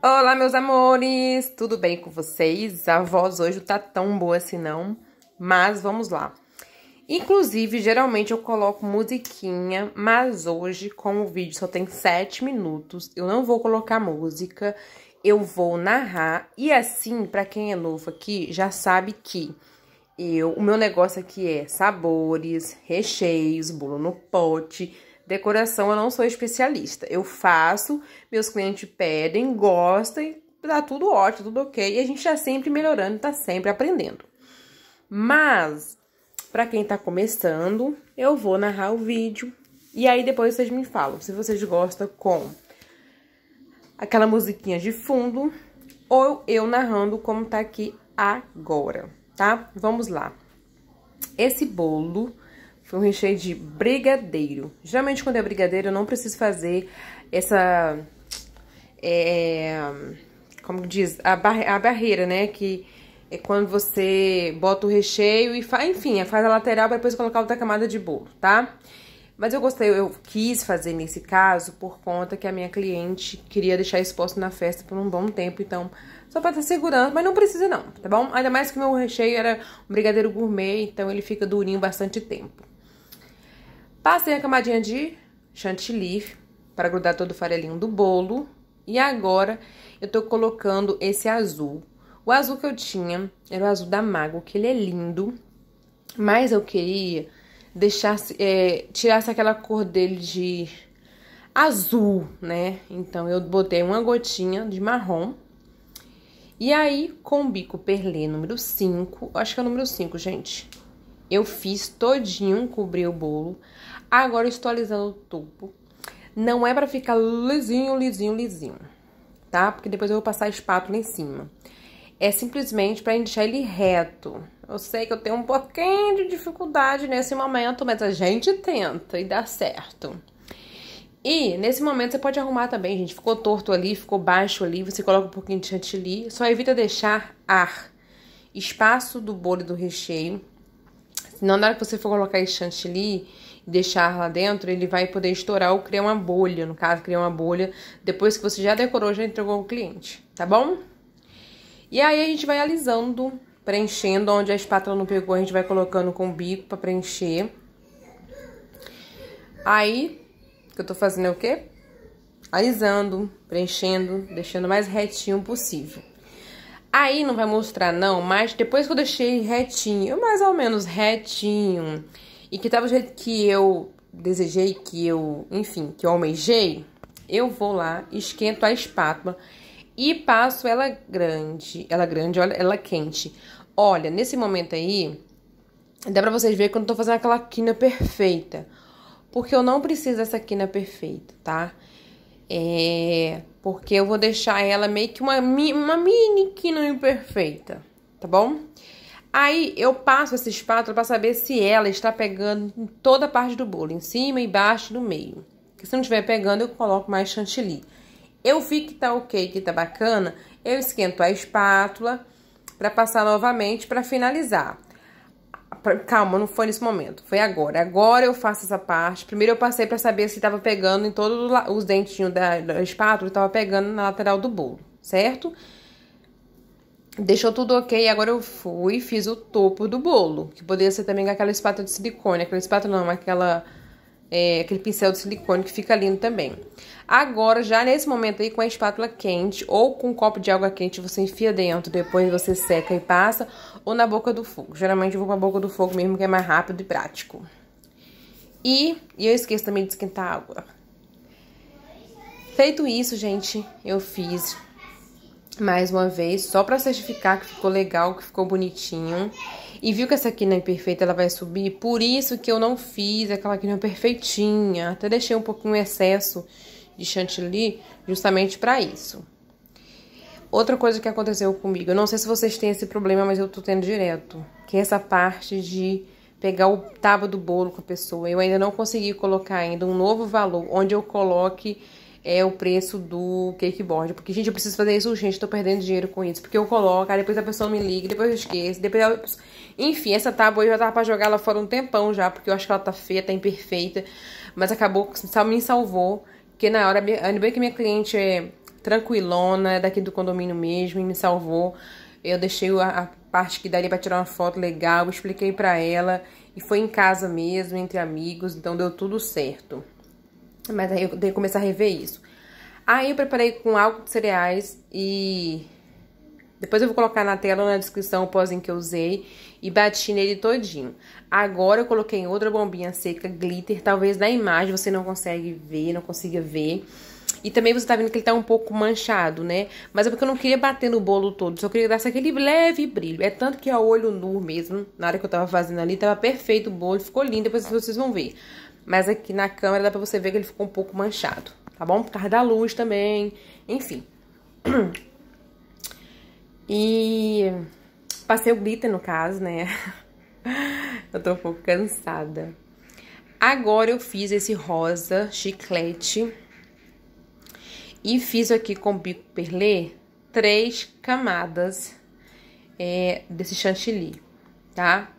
Olá, meus amores! Tudo bem com vocês? A voz hoje tá tão boa assim não, mas vamos lá. Inclusive, geralmente eu coloco musiquinha, mas hoje, como o vídeo só tem 7 minutos, eu não vou colocar música, eu vou narrar. E assim, para quem é novo aqui, já sabe que eu, o meu negócio aqui é sabores, recheios, bolo no pote Decoração eu não sou especialista. Eu faço, meus clientes pedem, gostam, tá tudo ótimo, tudo ok. E a gente tá sempre melhorando, tá sempre aprendendo. Mas, para quem tá começando, eu vou narrar o vídeo. E aí depois vocês me falam se vocês gostam com aquela musiquinha de fundo ou eu narrando como tá aqui agora, tá? Vamos lá. Esse bolo foi um recheio de brigadeiro. Geralmente, quando é brigadeiro, eu não preciso fazer essa... É, como diz? A, a barreira, né? Que é quando você bota o recheio e faz... Enfim, faz a lateral para depois colocar outra camada de bolo, tá? Mas eu gostei, eu quis fazer nesse caso por conta que a minha cliente queria deixar exposto na festa por um bom tempo, então só pra estar segurando, mas não precisa não, tá bom? Ainda mais que meu recheio era um brigadeiro gourmet, então ele fica durinho bastante tempo. Passei a camadinha de chantilly para grudar todo o farelinho do bolo. E agora eu tô colocando esse azul. O azul que eu tinha era o azul da Mago, que ele é lindo. Mas eu queria deixar, é, tirasse aquela cor dele de azul, né? Então eu botei uma gotinha de marrom. E aí, com o bico perlê número 5, acho que é o número 5, gente. Eu fiz todinho, cobri o bolo. Agora estou alisando o topo. Não é para ficar lisinho, lisinho, lisinho, tá? Porque depois eu vou passar a espátula em cima. É simplesmente para deixar ele reto. Eu sei que eu tenho um pouquinho de dificuldade nesse momento, mas a gente tenta e dá certo. E nesse momento você pode arrumar também, gente. Ficou torto ali, ficou baixo ali, você coloca um pouquinho de chantilly. Só evita deixar ar, espaço do bolo e do recheio Senão, na hora que você for colocar esse chantilly e deixar lá dentro, ele vai poder estourar ou criar uma bolha. No caso, criar uma bolha depois que você já decorou, já entregou ao cliente, tá bom? E aí a gente vai alisando, preenchendo onde a espátula não pegou, a gente vai colocando com o bico para preencher. Aí, que eu tô fazendo é o quê? Alisando, preenchendo, deixando o mais retinho possível. Aí não vai mostrar não, mas depois que eu deixei retinho, mais ou menos retinho, e que tava do jeito que eu desejei, que eu, enfim, que eu almejei, eu vou lá, esquento a espátula e passo ela grande, ela grande, olha, ela quente. Olha, nesse momento aí, dá pra vocês verem que eu não tô fazendo aquela quina perfeita, porque eu não preciso dessa quina perfeita, tá? Tá? É, porque eu vou deixar ela meio que uma, uma mini quinoa imperfeita, tá bom? Aí eu passo essa espátula para saber se ela está pegando em toda a parte do bolo, em cima, embaixo, no meio. Porque se não estiver pegando, eu coloco mais chantilly. Eu vi que tá ok, que tá bacana, eu esquento a espátula para passar novamente para finalizar calma, não foi nesse momento, foi agora. Agora eu faço essa parte. Primeiro eu passei para saber se tava pegando em todos os dentinhos da, da espátula, tava pegando na lateral do bolo, certo? Deixou tudo ok, agora eu fui e fiz o topo do bolo, que poderia ser também aquela espátula de silicone, aquela espátula não, aquela é, aquele pincel de silicone que fica lindo também. Agora, já nesse momento aí, com a espátula quente ou com um copo de água quente, você enfia dentro, depois você seca e passa, ou na boca do fogo. Geralmente eu vou pra boca do fogo mesmo, que é mais rápido e prático. E, e eu esqueço também de esquentar a água. Feito isso, gente, eu fiz mais uma vez, só para certificar que ficou legal, que ficou bonitinho. E viu que essa aqui não é perfeita, ela vai subir, por isso que eu não fiz aquela aqui não é perfeitinha. Até deixei um pouquinho excesso de chantilly justamente para isso. Outra coisa que aconteceu comigo, eu não sei se vocês têm esse problema, mas eu tô tendo direto, que é essa parte de pegar o tábua do bolo com a pessoa. Eu ainda não consegui colocar ainda um novo valor onde eu coloque é o preço do cakeboard. Porque, gente, eu preciso fazer isso gente tô perdendo dinheiro com isso. Porque eu coloco, aí depois a pessoa me liga, depois eu esqueço, depois eu... Enfim, essa tábua eu já tava pra jogar ela fora um tempão já, porque eu acho que ela tá feia, tá imperfeita. Mas acabou, me salvou. Porque na hora, ainda bem que minha cliente é tranquilona, é daqui do condomínio mesmo, e me salvou. Eu deixei a, a parte que daria pra tirar uma foto legal, expliquei pra ela. E foi em casa mesmo, entre amigos, então deu tudo certo. Mas aí eu tenho que começar a rever isso. Aí eu preparei com álcool de cereais e depois eu vou colocar na tela ou na descrição o pozinho que eu usei e bati nele todinho. Agora eu coloquei outra bombinha seca glitter, talvez na imagem você não consegue ver, não consiga ver. E também você tá vendo que ele tá um pouco manchado, né? Mas é porque eu não queria bater no bolo todo, só queria dar aquele leve brilho. É tanto que a é olho nu mesmo, na hora que eu tava fazendo ali, tava perfeito o bolo, ficou lindo, depois vocês vão ver mas aqui na câmera dá pra você ver que ele ficou um pouco manchado, tá bom? Por causa da luz também, enfim. E passei o glitter no caso, né? eu tô um pouco cansada. Agora eu fiz esse rosa chiclete e fiz aqui com bico perlê três camadas é, desse chantilly, tá?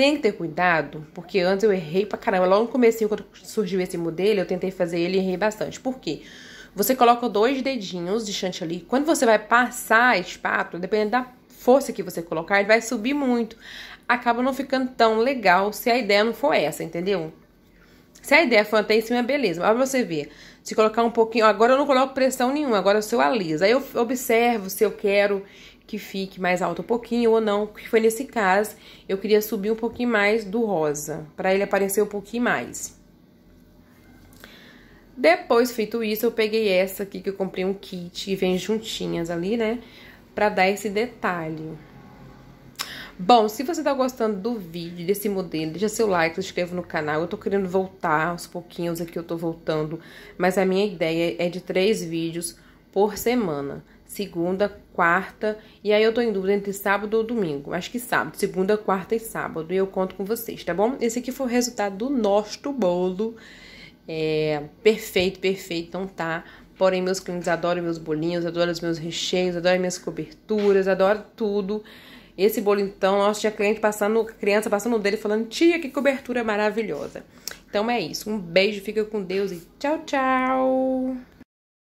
tem que ter cuidado, porque antes eu errei pra caramba. Logo no começo, quando surgiu esse modelo, eu tentei fazer ele e errei bastante. Por quê? Você coloca dois dedinhos de chantilly. Quando você vai passar a espátula, dependendo da força que você colocar, ele vai subir muito. Acaba não ficando tão legal se a ideia não for essa, entendeu? Se a ideia for até em cima, beleza. Mas pra você ver, se colocar um pouquinho... Agora eu não coloco pressão nenhuma, agora eu sou alisa. Aí eu observo se eu quero que fique mais alto um pouquinho ou não, que foi nesse caso, eu queria subir um pouquinho mais do rosa, para ele aparecer um pouquinho mais. Depois, feito isso, eu peguei essa aqui que eu comprei um kit e vem juntinhas ali, né, para dar esse detalhe. Bom, se você tá gostando do vídeo, desse modelo, deixa seu like, se inscreva no canal. Eu tô querendo voltar aos pouquinhos aqui, eu tô voltando, mas a minha ideia é de três vídeos por semana, segunda, quarta, e aí eu tô em dúvida entre sábado ou domingo. Acho que sábado, segunda, quarta e sábado. E eu conto com vocês, tá bom? Esse aqui foi o resultado do nosso bolo. É, perfeito, perfeito, então tá. Porém, meus clientes adoram meus bolinhos, adoram os meus recheios, adoram minhas coberturas, adoram tudo. Esse bolo, então, nossa, tinha cliente passando, criança passando dele falando, tia, que cobertura maravilhosa. Então é isso. Um beijo, fica com Deus e tchau, tchau!